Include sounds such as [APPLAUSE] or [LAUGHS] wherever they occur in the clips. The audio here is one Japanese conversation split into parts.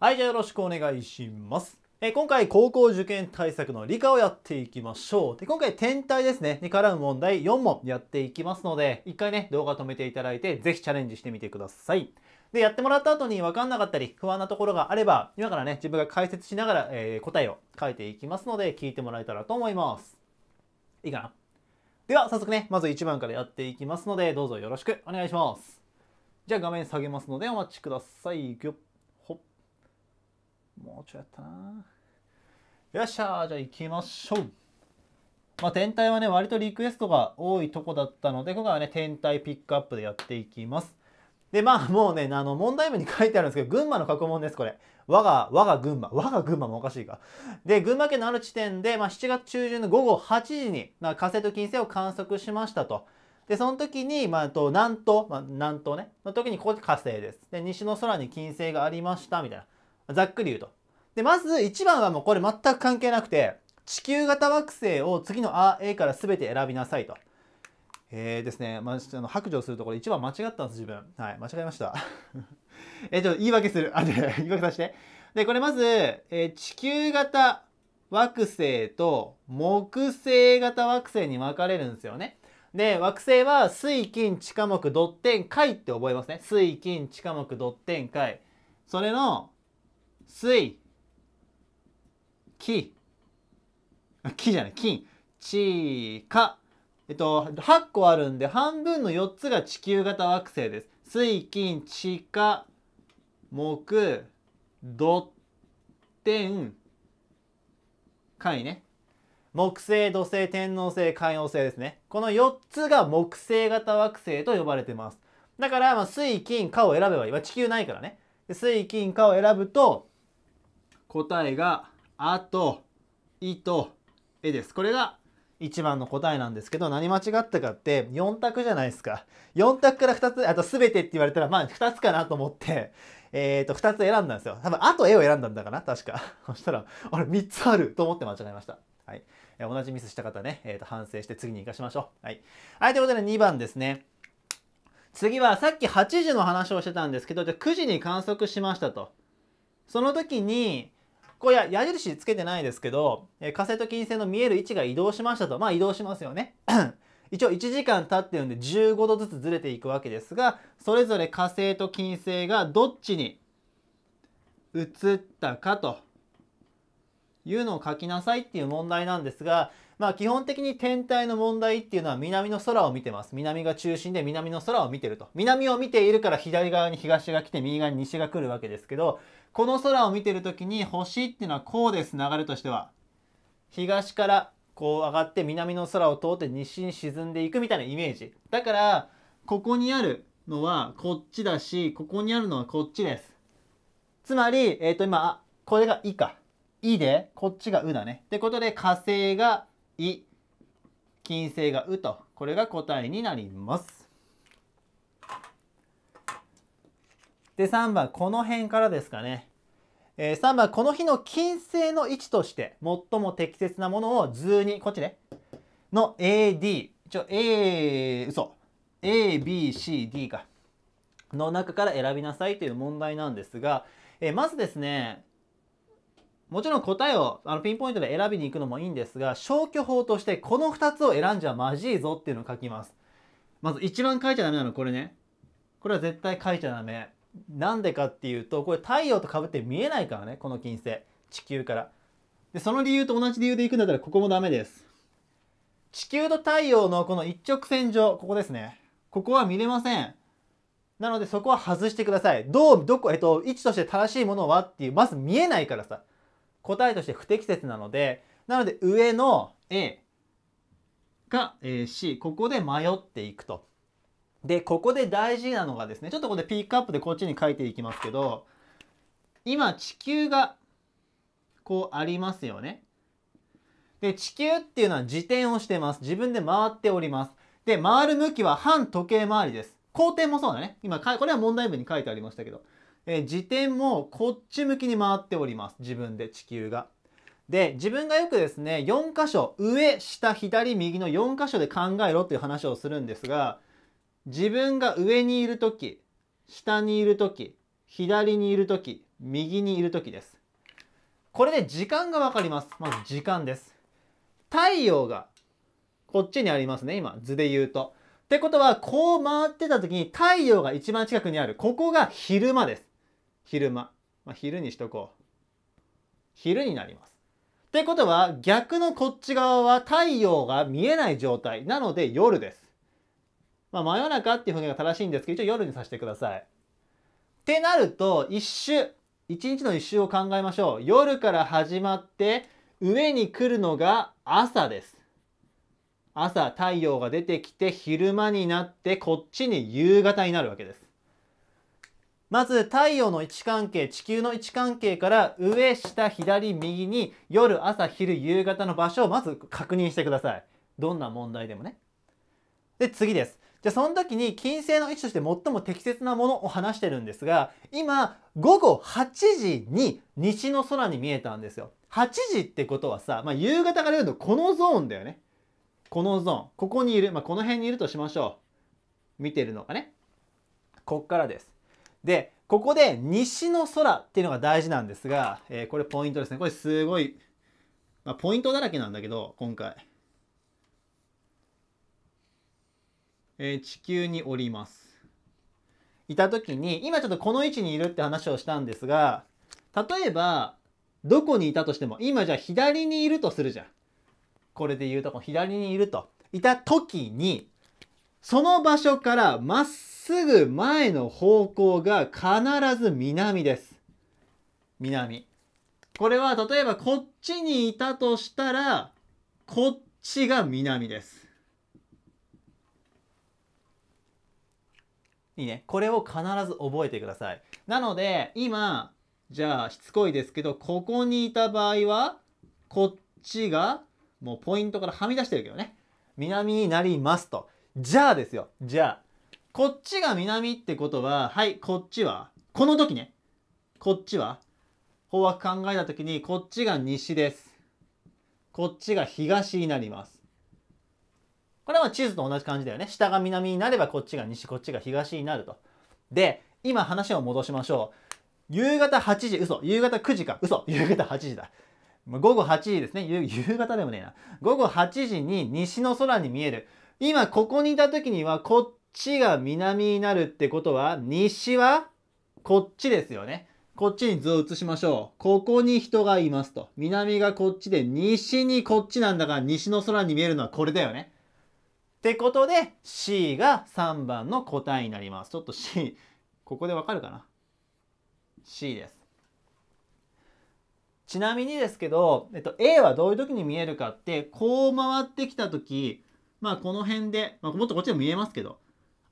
はい、じゃあよろしくお願いします。え今回、高校受験対策の理科をやっていきましょう。で、今回、天体ですね、に絡む問題4問やっていきますので、一回ね、動画止めていただいて、ぜひチャレンジしてみてください。で、やってもらった後に分かんなかったり、不安なところがあれば、今からね、自分が解説しながら、えー、答えを書いていきますので、聞いてもらえたらと思います。いいかなでは、早速ね、まず1番からやっていきますので、どうぞよろしくお願いします。じゃあ、画面下げますので、お待ちください。もうちょいやったなよっしゃじゃあ行きましょうまあ、天体はね、割とリクエストが多いとこだったので、今回はね、天体ピックアップでやっていきます。で、まあ、もうね、あの、問題文に書いてあるんですけど、群馬の過去問です、これ。我が、我が群馬。我が群馬もおかしいか。で、群馬県のある地点で、まあ、7月中旬の午後8時に、まあ、火星と金星を観測しましたと。で、その時に、まあ、と南東、まあ、南東ね、の時にここ火星です。で、西の空に金星がありました、みたいな。ざっくり言うと。で、まず1番はもうこれ全く関係なくて、地球型惑星を次の A から全て選びなさいと。えー、ですね、まあ、あの白状するところ1番間違ったんです自分。はい、間違えました。[LAUGHS] え、ちょっと言い訳する。あ、で、言い訳させて。で、これまず、えー、地球型惑星と木星型惑星に分かれるんですよね。で、惑星は水金地下木ドッテン海って覚えますね。水金地下木ドッテン海。それの水木木じゃない金地下えっと8個あるんで半分の4つが地球型惑星です水金地下木土天海ね木星土星天王星海王星ですねこの4つが木星型惑星と呼ばれてますだから、ま水金火を選べばいい、ま地球ないからね水金火を選ぶと答えが「あ」と「い」と「え」です。これが1番の答えなんですけど何間違ったかって4択じゃないですか4択から2つあと全てって言われたらまあ2つかなと思ってえっ、ー、と2つ選んだんですよ多分あと絵を選んだんだかな確か [LAUGHS] そしたらあれ3つあると思って間違えましたはい、えー、同じミスした方ね、えー、と反省して次に生かしましょうはい、はい、ということで2番ですね次はさっき8時の話をしてたんですけどじゃあ9時に観測しましたとその時にこれや矢印つけてないですけど、え火星と金星の見える位置が移動しましたと。まあ移動しますよね。[CLEARS THROAT] 一応1時間経ってるんで15度ずつずれていくわけですが、それぞれ火星と金星がどっちに移ったかというのを書きなさいっていう問題なんですが、まあ基本的に天体の問題っていうのは南の空を見てます。南が中心で南の空を見てると。南を見ているから左側に東が来て右側に西が来るわけですけど、この空を見てる時に星っていうのはこうです、流れとしては。東からこう上がって南の空を通って西に沈んでいくみたいなイメージ。だから、ここにあるのはこっちだし、ここにあるのはこっちです。つまり、えっ、ー、と今、これが「い」か「い」でこっちが「う」だね。ってことで火星がい、金星がうと、これが答えになります。で、3番、この辺からですかね。えー、3番、この日の金星の位置として最も適切なものを図に、こっちね、の AD、一応 A、嘘、ABCD か、の中から選びなさいという問題なんですが、えー、まずですね、もちろん答えをあのピンポイントで選びに行くのもいいんですが、消去法としてこの2つを選んじゃまじいぞっていうのを書きます。まず一番書いちゃダメなのこれね。これは絶対書いちゃダメ。なんでかっていうと、これ太陽とかぶって見えないからね、この金星。地球から。で、その理由と同じ理由で行くんだったらここもダメです。地球と太陽のこの一直線上、ここですね。ここは見れません。なのでそこは外してください。どう、どこ、えっと、位置として正しいものはっていう、まず見えないからさ。答えとして不適切なのでなので上の A が、え C ここで迷っていくと。でここで大事なのがですねちょっとここでピックアップでこっちに書いていきますけど今地球がこうありますよね。で地球っていうのは自転をしてます。自分で回っております。で回る向きは反時計回りです。工程もそうだね。今これは問題文に書いてありましたけど。えー、時点もこっち向きに回っております。自分で地球が。で、自分がよくですね、4箇所、上、下、左、右の4箇所で考えろっていう話をするんですが、自分が上にいる時、下にいる時、左にいる時、右にいる時です。これで時間がわかります。まず時間です。太陽がこっちにありますね、今、図で言うと。ってことは、こう回ってた時に太陽が一番近くにある、ここが昼間です。昼間、まあ、昼にしとこう昼になります。ってことは逆のこっち側は太陽が見えない状態なので夜です。まあ、真夜中っていう表現が正しいんですけど一応夜にさせてください。ってなると一周一日の一周を考えましょう。夜から始まって上に来るのが朝です。朝太陽が出てきて昼間になってこっちに夕方になるわけです。まず太陽の位置関係地球の位置関係から上下左右に夜朝昼夕方の場所をまず確認してくださいどんな問題でもねで次ですじゃあその時に金星の位置として最も適切なものを話してるんですが今午後8時に西の空に見えたんですよ8時ってことはさ、まあ、夕方から言うとこのゾーンだよねこのゾーンここにいる、まあ、この辺にいるとしましょう見てるのがねこっからですで、ここで西の空っていうのが大事なんですが、えー、これポイントですね。これすごい、まあ、ポイントだらけなんだけど、今回。えー、地球におります。いた時に、今ちょっとこの位置にいるって話をしたんですが、例えば、どこにいたとしても、今じゃあ左にいるとするじゃん。これで言うと、こ左にいると。いた時に、その場所からまっすぐ前の方向が必ず南です。南。これは例えばこっちにいたとしたら、こっちが南です。いいね。これを必ず覚えてください。なので、今、じゃあしつこいですけど、ここにいた場合は、こっちがもうポイントからはみ出してるけどね。南になりますと。じゃあですよ。じゃあ。こっちが南ってことは、はい、こっちは、この時ね。こっちは、方角考えた時に、こっちが西です。こっちが東になります。これは地図と同じ感じだよね。下が南になればこっちが西、こっちが東になると。で、今話を戻しましょう。夕方8時、嘘。夕方9時か。嘘。夕方8時だ。午後8時ですね。夕方でもねえな。午後8時に西の空に見える今ここにいた時にはこっちが南になるってことは西はこっちですよね。こっちに図を移しましょう。ここに人がいますと。南がこっちで西にこっちなんだから西の空に見えるのはこれだよね。ってことで C が3番の答えになります。ちょっと C、ここでわかるかな ?C です。ちなみにですけど、えっと、A はどういう時に見えるかって、こう回ってきた時、まあこの辺で、まあ、もっとこっちでも見えますけど、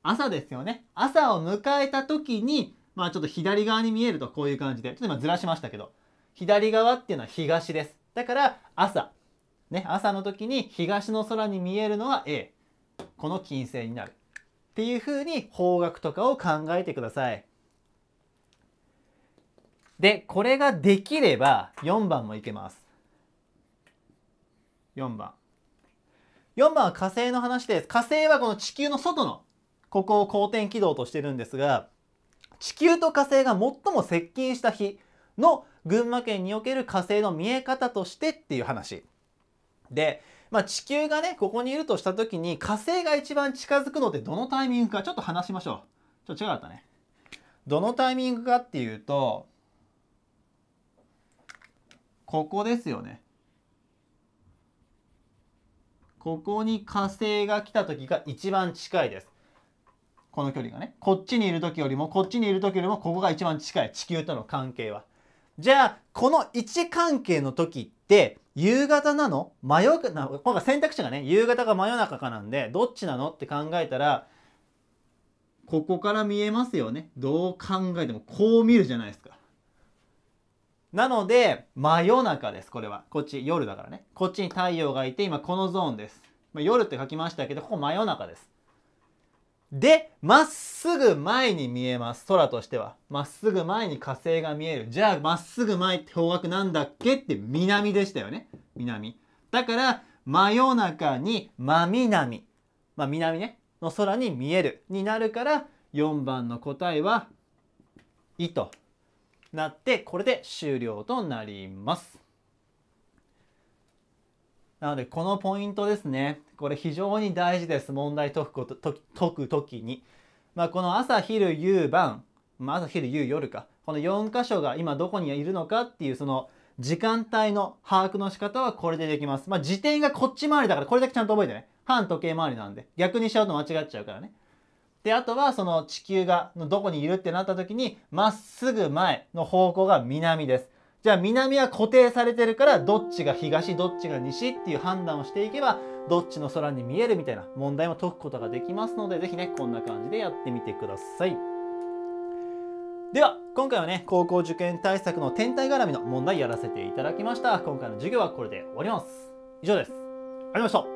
朝ですよね。朝を迎えた時に、まあちょっと左側に見えるとこういう感じで、ちょっと今ずらしましたけど、左側っていうのは東です。だから朝、ね、朝の時に東の空に見えるのは A。この金星になる。っていうふうに方角とかを考えてください。で、これができれば4番もいけます。4番。4番は火星の話です。火星はこの地球の外の、ここを公転軌道としてるんですが、地球と火星が最も接近した日の群馬県における火星の見え方としてっていう話。で、まあ、地球がね、ここにいるとした時に火星が一番近づくのってどのタイミングかちょっと話しましょう。ちょっと違かったね。どのタイミングかっていうと、ここですよね。ここに火星が来た時が一番近いです。この距離がね。こっちにいる時よりも、こっちにいる時よりも、ここが一番近い。地球との関係は。じゃあ、この位置関係の時って、夕方なの真夜な、今回選択肢がね、夕方か真夜中かなんで、どっちなのって考えたら、ここから見えますよね。どう考えても、こう見るじゃないですか。なので、真夜中です、これは。こっち、夜だからね。こっちに太陽がいて、今このゾーンです。まあ、夜って書きましたけど、ここ真夜中です。で、まっすぐ前に見えます。空としては。まっすぐ前に火星が見える。じゃあ、まっすぐ前って方角なんだっけって南でしたよね。南。だから、真夜中に真南。まあ、南ね。の空に見える。になるから、4番の答えは、いと。なってこれで終了となります。なのでこのポイントですねこれ非常に大事です問題解くこと解く時に。まあ、この朝昼夕晩、まあ、朝昼夕夜かこの4箇所が今どこにいるのかっていうその時間帯の把握の仕方はこれでできます。まあ、時点がこっち回りだからこれだけちゃんと覚えてね。反時計回りなんで。逆にしちゃうと間違っちゃうからね。であとはその地球がどこにいるってなった時にまっすぐ前の方向が南です。じゃあ南は固定されてるからどっちが東どっちが西っていう判断をしていけばどっちの空に見えるみたいな問題も解くことができますので是非ねこんな感じでやってみてください。では今回はね高校受験対策の天体絡みの問題やらせていただきました今回の授業はこれで終わります以上ですありがとうございました